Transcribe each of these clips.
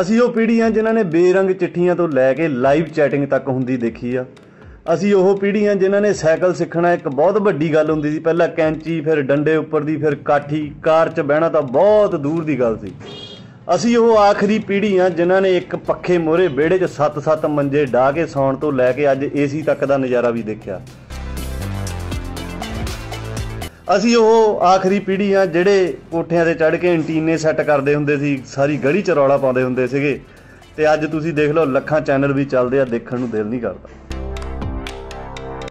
ਅਸੀਂ ਉਹ ਪੀੜ੍ਹੀਆਂ ਜਿਨ੍ਹਾਂ ਨੇ ਬੇਰੰਗ ਚਿੱਠੀਆਂ ਤੋਂ ਲੈ ਕੇ ਲਾਈਵ ਚੈਟਿੰਗ ਤੱਕ ਹੁੰਦੀ ਦੇਖੀ ਆ ਅਸੀਂ ਉਹ ਪੀੜ੍ਹੀਆਂ ਜਿਨ੍ਹਾਂ ਨੇ ਸਾਈਕਲ ਸਿੱਖਣਾ ਇੱਕ ਬਹੁਤ ਵੱਡੀ ਗੱਲ ਹੁੰਦੀ ਸੀ ਪਹਿਲਾਂ ਕੈਂਚੀ ਫਿਰ ਡੰਡੇ ਉੱਪਰ ਦੀ ਫਿਰ ਕਾਠੀ ਕਾਰ 'ਚ ਬਹਿਣਾ ਤਾਂ ਬਹੁਤ ਦੂਰ ਦੀ ਗੱਲ ਸੀ ਅਸੀਂ ਉਹ ਆਖਰੀ ਪੀੜ੍ਹੀਆਂ ਜਿਨ੍ਹਾਂ ਨੇ ਇੱਕ ਪੱਖੇ ਮੋਰੇ ਵਿਹੜੇ 'ਚ ਸੱਤ-ਸੱਤ ਮੰਜੇ ਢਾ ਕੇ ਸੌਣ ਤੋਂ ਲੈ ਕੇ ਅੱਜ ਏਸੀ ਤੱਕ ਦਾ ਨਜ਼ਾਰਾ ਵੀ ਦੇਖਿਆ ਅਸੀਂ ਉਹ ਆਖਰੀ ਪੀੜ੍ਹੀ ਆ ਜਿਹੜੇ ਕੋਠਿਆਂ ਤੇ ਚੜ੍ਹ ਕੇ ਐਂਟੀਨੇ ਸੈੱਟ ਕਰਦੇ ਹੁੰਦੇ ਸੀ ਸਾਰੀ ਗਲੀ ਚ ਰੌਲਾ ਪਾਉਂਦੇ ਹੁੰਦੇ ਸੀਗੇ ਤੇ ਅੱਜ ਤੁਸੀਂ ਦੇਖ ਲਓ ਲੱਖਾਂ ਚੈਨਲ ਵੀ ਚੱਲਦੇ ਆ ਦੇਖਣ ਨੂੰ ਦਿਲ ਨਹੀਂ ਕਰਦਾ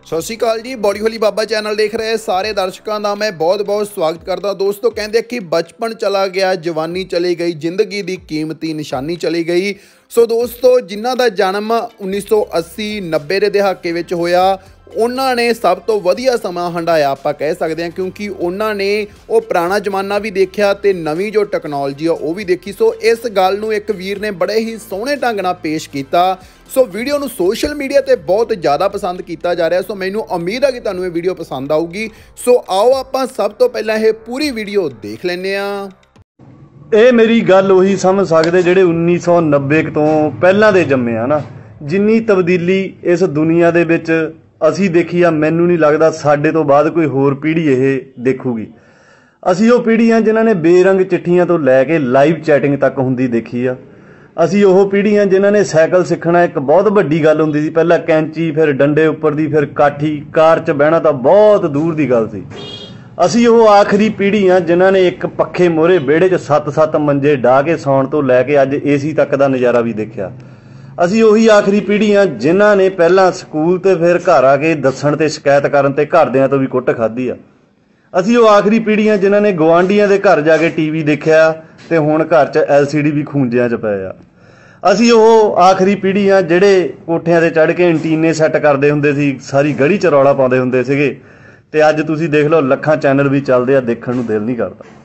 ਸਤਿ ਸ਼੍ਰੀ ਅਕਾਲ ਜੀ ਬੋੜੀ ਹੋਲੀ ਬਾਬਾ ਚੈਨਲ ਦੇਖ ਰਹੇ ਸਾਰੇ ਦਰਸ਼ਕਾਂ ਦਾ ਮੈਂ ਬਹੁਤ-ਬਹੁਤ ਸਵਾਗਤ ਕਰਦਾ ਦੋਸਤੋ ਕਹਿੰਦੇ ਕਿ ਬਚਪਨ ਚਲਾ ਗਿਆ ਜਵਾਨੀ ਚਲੀ ਗਈ ਜ਼ਿੰਦਗੀ ਦੀ ਕੀਮਤੀ ਨਿਸ਼ਾਨੀ ਚਲੀ ਗਈ ਸੋ ਦੋਸਤੋ ਜਿਨ੍ਹਾਂ ਦਾ ਜਨਮ 1980 90 ਦੇ ਦਹਾਕੇ ਵਿੱਚ ਹੋਇਆ ਉਹਨਾਂ ਨੇ ਸਭ ਤੋਂ ਵਧੀਆ ਸਮਾਂ ਹੰਡਾਇਆ ਆਪਾਂ ਕਹਿ ਸਕਦੇ ਹਾਂ ਕਿਉਂਕਿ ਉਹਨਾਂ ਨੇ ਉਹ ਪੁਰਾਣਾ ਜ਼ਮਾਨਾ ਵੀ ਦੇਖਿਆ ਤੇ ਨਵੀਂ ਜੋ ਟੈਕਨੋਲੋਜੀ ਆ ਉਹ ਵੀ ਦੇਖੀ ਸੋ ਇਸ ਗੱਲ ਨੂੰ ਇੱਕ ਵੀਰ ਨੇ ਬੜੇ ਹੀ ਸੋਹਣੇ ਢੰਗ ਨਾਲ ਪੇਸ਼ ਕੀਤਾ ਸੋ ਵੀਡੀਓ ਨੂੰ ਸੋਸ਼ਲ ਮੀਡੀਆ ਤੇ ਬਹੁਤ ਜ਼ਿਆਦਾ ਪਸੰਦ ਕੀਤਾ ਜਾ ਰਿਹਾ ਸੋ ਮੈਨੂੰ ਉਮੀਦ ਆ ਕਿ ਤੁਹਾਨੂੰ ਇਹ ਵੀਡੀਓ ਪਸੰਦ ਆਊਗੀ ਸੋ ਆਓ ਆਪਾਂ ਸਭ ਤੋਂ ਪਹਿਲਾਂ ਇਹ ਪੂਰੀ ਵੀਡੀਓ ਦੇਖ ਲੈਂਦੇ ਆ ਇਹ ਮੇਰੀ ਗੱਲ ਉਹੀ ਸਮਝ ਸਕਦੇ ਜਿਹੜੇ 1990 ਤੋਂ ਪਹਿਲਾਂ ਦੇ ਜੰਮੇ ਆ ਨਾ ਜਿੰਨੀ ਤਬਦੀਲੀ ਇਸ ਦੁਨੀਆ ਦੇ ਵਿੱਚ ਅਸੀਂ ਦੇਖੀ ਆ ਮੈਨੂੰ ਨਹੀਂ ਲੱਗਦਾ ਸਾਡੇ ਤੋਂ ਬਾਅਦ ਕੋਈ ਹੋਰ ਪੀੜ੍ਹੀ ਇਹ ਦੇਖੂਗੀ ਅਸੀਂ ਉਹ ਪੀੜ੍ਹੀ ਆ ਜਿਨ੍ਹਾਂ ਨੇ ਬੇਰੰਗ ਚਿੱਠੀਆਂ ਤੋਂ ਲੈ ਕੇ ਲਾਈਵ ਚੈਟਿੰਗ ਤੱਕ ਹੁੰਦੀ ਦੇਖੀ ਆ ਅਸੀਂ ਉਹ ਪੀੜ੍ਹੀ ਆ ਜਿਨ੍ਹਾਂ ਨੇ ਸਾਈਕਲ ਸਿੱਖਣਾ ਇੱਕ ਬਹੁਤ ਵੱਡੀ ਗੱਲ ਹੁੰਦੀ ਸੀ ਪਹਿਲਾਂ ਕੈਂਚੀ ਫਿਰ ਡੰਡੇ ਉੱਪਰ ਦੀ ਫਿਰ ਕਾਠੀ ਕਾਰ 'ਚ ਬਹਿਣਾ ਤਾਂ ਬਹੁਤ ਦੂਰ ਦੀ ਗੱਲ ਸੀ ਅਸੀਂ ਉਹ ਆਖਰੀ ਪੀੜ੍ਹੀ ਆ ਜਿਨ੍ਹਾਂ ਨੇ ਇੱਕ ਪੱਖੇ ਮੋਰੇ ਵਿਹੜੇ 'ਚ ਸੱਤ-ਸੱਤ ਮੰਜੇ ਢਾ ਕੇ ਸੌਣ ਤੋਂ ਲੈ ਕੇ ਅੱਜ ਏਸੀ ਤੱਕ ਦਾ ਨਜ਼ਾਰਾ ਵੀ ਦੇਖਿਆ ਅਸੀਂ ਉਹੀ ਆਖਰੀ ਪੀੜ੍ਹੀ ਆ ਜਿਨ੍ਹਾਂ ਨੇ ਪਹਿਲਾਂ ਸਕੂਲ ਤੇ ਫਿਰ ਘਰ ਆ ਕੇ ਦੱਸਣ ਤੇ ਸ਼ਿਕਾਇਤ ਕਰਨ ਤੇ ਘਰਦਿਆਂ ਤੋਂ ਵੀ ਕੁੱਟ ਖਾਧੀ ਆ ਅਸੀਂ ਉਹ ਆਖਰੀ ਪੀੜ੍ਹੀ ਆ ਜਿਨ੍ਹਾਂ ਨੇ ਗਵਾਂਢੀਆਂ ਦੇ ਘਰ ਜਾ ਕੇ ਟੀਵੀ ਦੇਖਿਆ ਤੇ ਹੁਣ ਘਰ 'ਚ ਐਲਸੀਡੀ ਵੀ ਖੂੰਜਿਆਂ 'ਚ ਪਏ ਆ ਅਸੀਂ ਉਹ ਆਖਰੀ ਪੀੜ੍ਹੀ ਆ ਜਿਹੜੇ ਕੋਠਿਆਂ ਤੇ ਚੜ੍ਹ ਕੇ ਐਂਟੀਨੇ ਸੈੱਟ ਕਰਦੇ ਹੁੰਦੇ ਸੀ ਸਾਰੀ ਗੜੀ 'ਚ ਰੌਲਾ ਪਾਉਂਦੇ ਹੁੰਦੇ ਸੀਗੇ ਤੇ ਅੱਜ ਤੁਸੀਂ ਦੇਖ ਲਓ ਲੱਖਾਂ ਚੈਨਲ ਵੀ ਚੱਲਦੇ ਆ ਦੇਖਣ ਨੂੰ ਦਿਲ ਨਹੀਂ ਕਰਦਾ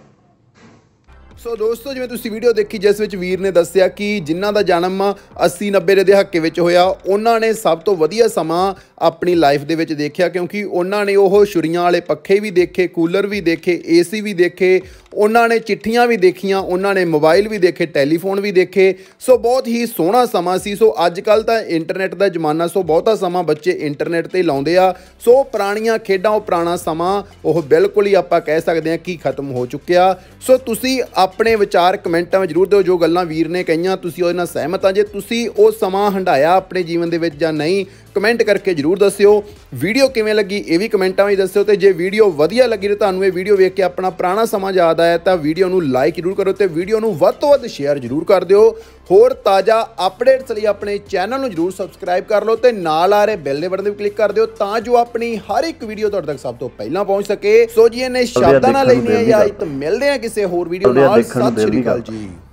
ਸੋ ਦੋਸਤੋ ਜਿਵੇਂ ਤੁਸੀਂ ਵੀਡੀਓ ਦੇਖੀ ਜਿਸ ਵਿੱਚ ਵੀਰ ਨੇ ਦੱਸਿਆ ਕਿ ਜਿਨ੍ਹਾਂ ਦਾ ਜਨਮ 80 90 ਦੇ ਦਹਾਕੇ ਵਿੱਚ ਹੋਇਆ ਉਹਨਾਂ ਨੇ ਸਭ ਤੋਂ ਵਧੀਆ ਸਮਾਂ ਆਪਣੀ ਲਾਈਫ ਦੇ ਵਿੱਚ ਦੇਖਿਆ ਕਿਉਂਕਿ ਉਹਨਾਂ ਨੇ ਉਹ ਛੁਰੀਆਂ ਵਾਲੇ ਪੱਖੇ ਵੀ ਦੇਖੇ ਕੂਲਰ ਵੀ ਦੇਖੇ ਏਸੀ ਵੀ ਦੇਖੇ ਉਹਨਾਂ ਨੇ ਚਿੱਠੀਆਂ ਵੀ ਦੇਖੀਆਂ ਉਹਨਾਂ ਨੇ ਮੋਬਾਈਲ ਵੀ ਦੇਖੇ ਟੈਲੀਫੋਨ ਵੀ ਦੇਖੇ ਸੋ ਬਹੁਤ ਹੀ ਸੋਹਣਾ ਸਮਾਂ ਸੀ ਸੋ ਅੱਜ ਕੱਲ ਤਾਂ ਇੰਟਰਨੈਟ ਦਾ ਜ਼ਮਾਨਾ ਸੋ ਬਹੁਤਾ ਸਮਾਂ ਬੱਚੇ ਇੰਟਰਨੈਟ ਤੇ ਲਾਉਂਦੇ ਆ ਸੋ ਪੁਰਾਣੀਆਂ ਖੇਡਾਂ ਉਹ ਪੁਰਾਣਾ ਸਮਾਂ ਉਹ ਬਿਲਕੁਲ ਹੀ ਆਪਾਂ ਕਹਿ ਸਕਦੇ ਹਾਂ ਕਿ ਖਤਮ ਹੋ ਚੁੱਕਿਆ ਸੋ ਤੁਸੀਂ ਆ ਆਪਣੇ ਵਿਚਾਰ ਕਮੈਂਟਾਂ ਵਿੱਚ ਜ਼ਰੂਰ ਦਿਓ ਜੋ ਗੱਲਾਂ ਵੀਰ ਨੇ ਕਹੀਆਂ ਤੁਸੀਂ ਉਹਨਾਂ ਨਾਲ ਸਹਿਮਤ ਆ ਜੇ ਤੁਸੀਂ ਉਹ ਸਮਾਂ ਹੰਡਾਇਆ ਆਪਣੇ ਜੀਵਨ ਦੇ ਵਿੱਚ ਜਾਂ ਨਹੀਂ ਕਮੈਂਟ ਕਰਕੇ ਜ਼ਰੂਰ ਦੱਸਿਓ ਵੀਡੀਓ ਕਿਵੇਂ ਲੱਗੀ ਇਹ ਵੀ ਕਮੈਂਟਾਂ ਵਿੱਚ ਦੱਸਿਓ ਤੇ ਜੇ ਵੀਡੀਓ ਵਧੀਆ ਲੱਗੀ ਤੇ ਤੁਹਾਨੂੰ ਇਹ ਵੀਡੀਓ ਵੇਖ ਕੇ ਆਪਣਾ ਪੁਰਾਣਾ ਸਮਾਂ ਯਾਦ ਆਇਆ ਤਾਂ ਵੀਡੀਓ ਨੂੰ ਲਾਈਕ ਜ਼ਰੂਰ ਕਰੋ ਤੇ ਵੀਡੀਓ ਨੂੰ ਵੱਧ ਤੋਂ ਵੱਧ ਸ਼ੇਅਰ ਜ਼ਰੂਰ ਕਰ ਦਿਓ ਹੋਰ ਤਾਜ਼ਾ ਅਪਡੇਟਸ ਲਈ ਆਪਣੇ ਚੈਨਲ ਨੂੰ ਜਰੂਰ ਸਬਸਕ੍ਰਾਈਬ ਕਰ ਲਓ ਤੇ ਨਾਲ ਆ ਰਹੇ ਬੈਲ ਦੇ ਬਟਨ ਤੇ ਵੀ ਕਲਿੱਕ ਕਰ ਦਿਓ ਤਾਂ ਜੋ ਆਪਣੀ ਹਰ ਇੱਕ ਵੀਡੀਓ ਤੁਹਾਡੇ ਤੱਕ ਸਭ ਤੋਂ ਪਹਿਲਾਂ ਪਹੁੰਚ ਸਕੇ ਸੋ ਜੀ ਇਹਨੇ ਸ਼ਬਦਾਂ ਨਾਲ ਲੈਣੀ ਆਈ ਤਾਂ ਮਿਲਦੇ ਆ ਕਿਸੇ ਹੋਰ ਵੀਡੀਓ ਨਾਲ ਸਤਿ ਸ਼੍ਰੀ ਅਕਾਲ ਜੀ